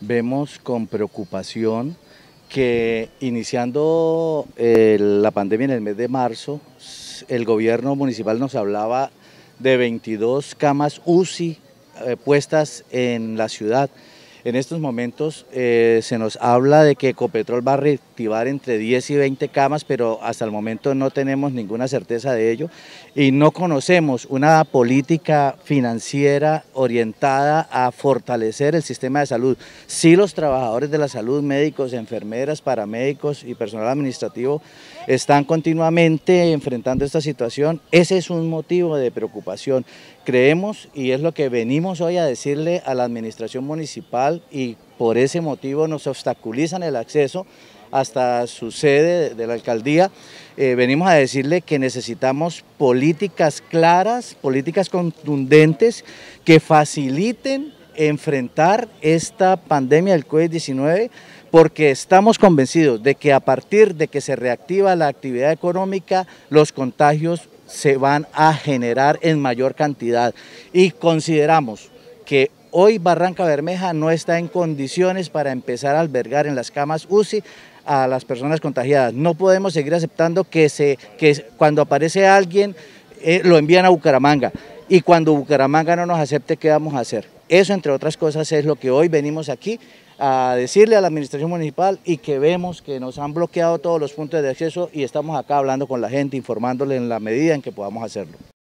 vemos con preocupación que iniciando eh, la pandemia en el mes de marzo, el gobierno municipal nos hablaba de 22 camas UCI eh, puestas en la ciudad. En estos momentos eh, se nos habla de que Ecopetrol va a reactivar entre 10 y 20 camas, pero hasta el momento no tenemos ninguna certeza de ello y no conocemos una política financiera orientada a fortalecer el sistema de salud. Si los trabajadores de la salud, médicos, enfermeras, paramédicos y personal administrativo están continuamente enfrentando esta situación. Ese es un motivo de preocupación. Creemos, y es lo que venimos hoy a decirle a la administración municipal, y por ese motivo nos obstaculizan el acceso hasta su sede de la alcaldía, eh, venimos a decirle que necesitamos políticas claras, políticas contundentes que faciliten enfrentar esta pandemia del COVID-19 porque estamos convencidos de que a partir de que se reactiva la actividad económica, los contagios se van a generar en mayor cantidad y consideramos que Hoy Barranca Bermeja no está en condiciones para empezar a albergar en las camas UCI a las personas contagiadas. No podemos seguir aceptando que, cuando aparece alguien eh, lo envían a Bucaramanga y cuando Bucaramanga no nos acepte, ¿qué vamos a hacer? Eso, entre otras cosas, es lo que hoy venimos aquí a decirle a la administración municipal y que vemos que nos han bloqueado todos los puntos de acceso y estamos acá hablando con la gente, informándole en la medida en que podamos hacerlo.